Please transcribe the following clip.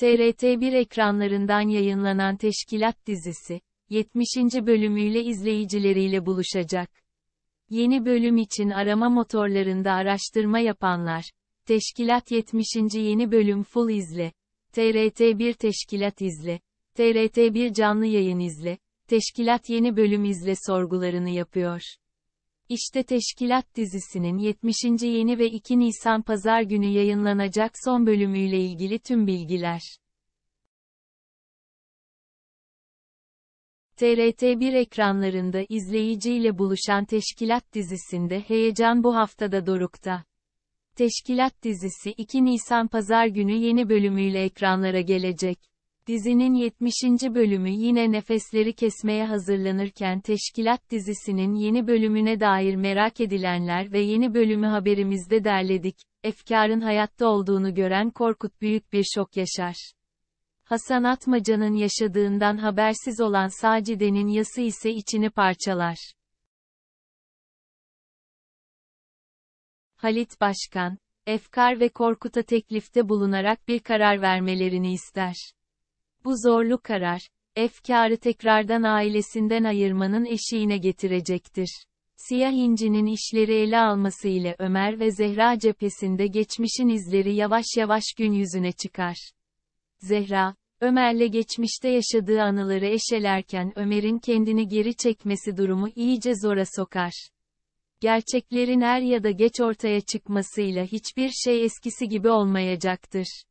TRT1 ekranlarından yayınlanan Teşkilat dizisi, 70. bölümüyle izleyicileriyle buluşacak. Yeni bölüm için arama motorlarında araştırma yapanlar, Teşkilat 70. yeni bölüm full izle, TRT1 Teşkilat izle, TRT1 canlı yayın izle, Teşkilat yeni bölüm izle sorgularını yapıyor. İşte Teşkilat dizisinin 70. yeni ve 2 Nisan Pazar günü yayınlanacak son bölümüyle ilgili tüm bilgiler. TRT1 ekranlarında izleyiciyle buluşan Teşkilat dizisinde heyecan bu haftada dorukta. Teşkilat dizisi 2 Nisan Pazar günü yeni bölümüyle ekranlara gelecek. Dizinin 70. bölümü yine nefesleri kesmeye hazırlanırken Teşkilat dizisinin yeni bölümüne dair merak edilenler ve yeni bölümü haberimizde derledik. Efkar'ın hayatta olduğunu gören Korkut büyük bir şok yaşar. Hasan Atmaca'nın yaşadığından habersiz olan Sacide'nin yası ise içini parçalar. Halit Başkan, Efkar ve Korkut'a teklifte bulunarak bir karar vermelerini ister. Bu zorlu karar, efkarı tekrardan ailesinden ayırmanın eşiğine getirecektir. Siyah incinin işleri ele alması ile Ömer ve Zehra cephesinde geçmişin izleri yavaş yavaş gün yüzüne çıkar. Zehra, Ömer'le geçmişte yaşadığı anıları eşelerken Ömer'in kendini geri çekmesi durumu iyice zora sokar. Gerçeklerin er ya da geç ortaya çıkmasıyla hiçbir şey eskisi gibi olmayacaktır.